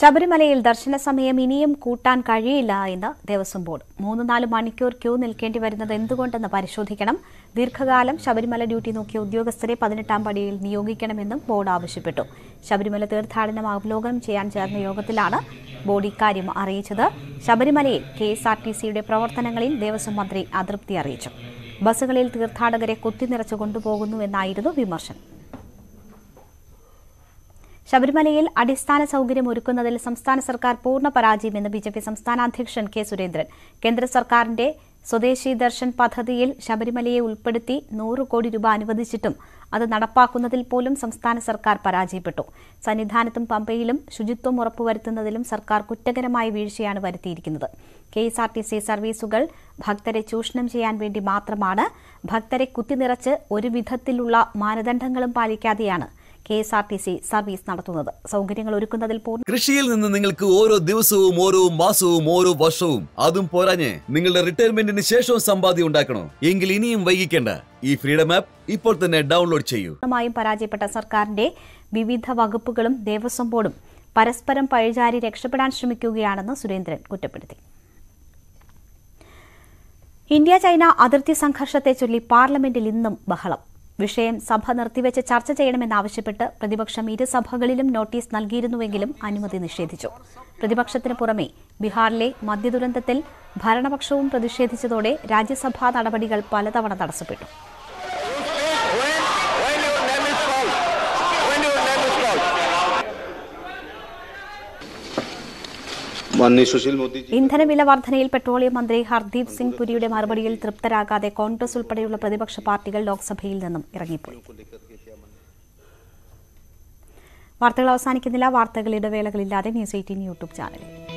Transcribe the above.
ശബരിമലയിൽ ദർശന സമയം ഇനിയും കൂട്ടാൻ കഴിയില്ല എന്ന് ദേവസ്വം ബോർഡ് മൂന്ന് നാല് മണിക്കൂർ ക്യൂ നിൽക്കേണ്ടി വരുന്നത് എന്തുകൊണ്ടെന്ന് പരിശോധിക്കണം ദീർഘകാലം ശബരിമല ഡ്യൂട്ടി നോക്കിയ ഉദ്യോഗസ്ഥരെ പതിനെട്ടാം പടിയിൽ നിയോഗിക്കണമെന്നും ബോർഡ് ആവശ്യപ്പെട്ടു ശബരിമല തീർത്ഥാടനം അവലോകനം ചെയ്യാൻ ചേർന്ന യോഗത്തിലാണ് ബോർഡ് ഇക്കാര്യം അറിയിച്ചത് ശബരിമലയിൽ കെ എസ് ആർ ടി സിയുടെ പ്രവർത്തനങ്ങളിൽ ദേവസ്വം മന്ത്രി അതൃപ്തി അറിയിച്ചു ബസ്സുകളിൽ തീർത്ഥാടകരെ കുത്തിനിറച്ചു കൊണ്ടുപോകുന്നുവെന്നായിരുന്നു വിമർശനം ശബരിമലയിൽ അടിസ്ഥാന സൌകര്യം ഒരുക്കുന്നതിൽ സംസ്ഥാന സർക്കാർ പൂർണ്ണ പരാജയമെന്ന് ബി ജെ പി സംസ്ഥാന അധ്യക്ഷൻ കെ സുരേന്ദ്രൻ കേന്ദ്ര സർക്കാരിന്റെ സ്വദേശി ദർശൻ പദ്ധതിയിൽ ശബരിമലയെ ഉൾപ്പെടുത്തി നൂറ് കോടി രൂപ അനുവദിച്ചിട്ടും അത് നടപ്പാക്കുന്നതിൽ പോലും സംസ്ഥാന സർക്കാർ പരാജയപ്പെട്ടു സന്നിധാനത്തും പമ്പയിലും ശുചിത്വം ഉറപ്പുവരുത്തുന്നതിലും സർക്കാർ കുറ്റകരമായ വീഴ്ചയാണ് വരുത്തിയിരിക്കുന്നത് K S R T C സർവീസുകൾ ഭക്തരെ ചൂഷണം ചെയ്യാൻ വേണ്ടി മാത്രമാണ് ഭക്തരെ കുത്തിനിറച്ച് ഒരു വിധത്തിലുള്ള മാനദണ്ഡങ്ങളും പാലിക്കാതെയാണ് K S R T C service നടത്തുന്നത് സൗകര്യങ്ങൾ ഒരുക്കുന്നതിൽ പൂർണ്ണ കൃഷിയിൽ നിന്ന് നിങ്ങൾക്ക് ഓരോ ദിവസവും ഓരോ മാസവും ഓരോ വർഷവും അതും പോരാഞ്ഞ് നിങ്ങളുടെ റിട്ടയർമെന്റിന് ശേഷവും സമ്പാദ്യം ഉണ്ടാക്കണോ എങ്കിൽ ഇനിയും വൈകിക്കേണ്ട ഈ ഫ്രീഡം ആപ്പ് ഇപ്പോൾ തന്നെ ഡൗൺലോഡ് ചെയ്യൂ പരാജയപ്പെട്ട സർക്കാരിന്റെ വിവിധ വകുപ്പുകളും ദേവസ്വം ബോർഡും പരസ്പരം പഴിചാരി രക്ഷപ്പെടാൻ ശ്രമിക്കുകയാണെന്ന് സുരേന്ദ്രൻ കുറ്റപ്പെടുത്തി ഇന്ത്യ ചൈന അതിർത്തി സംഘർഷത്തെ ചൊല്ലി പാർലമെന്റിൽ ഇന്നും ബഹളം വിഷയം സഭ നിർത്തിവെച്ച് ചർച്ച ചെയ്യണമെന്നാവശ്യപ്പെട്ട് പ്രതിപക്ഷം ഇരുസഭകളിലും നോട്ടീസ് നൽകിയിരുന്നുവെങ്കിലും അനുമതി നിഷേധിച്ചു പ്രതിപക്ഷത്തിന് പുറമെ ബീഹാറിലെ മദ്യദുരന്തത്തിൽ ഭരണപക്ഷവും പ്രതിഷേധിച്ചതോടെ രാജ്യസഭാ നടപടികൾ പലതവണ തടസ്സപ്പെട്ടു ഇന്ധനവില വർധനയിൽ പെട്രോളിയം മന്ത്രി ഹർദീപ് സിംഗ് പുരിയുടെ മറുപടിയിൽ തൃപ്തരാകാതെ കോൺഗ്രസ് ഉൾപ്പെടെയുള്ള പ്രതിപക്ഷ പാർട്ടികൾ ലോക്സഭയിൽ നിന്നും ഇറങ്ങിപ്പോയി വാർത്തകൾ അവസാനിക്കുന്നില്ല വാർത്തകൾ ഇടവേളകളില്ലാതെ ന്യൂസ് എയ്റ്റീൻ യൂട്യൂബ് ചാനലിൽ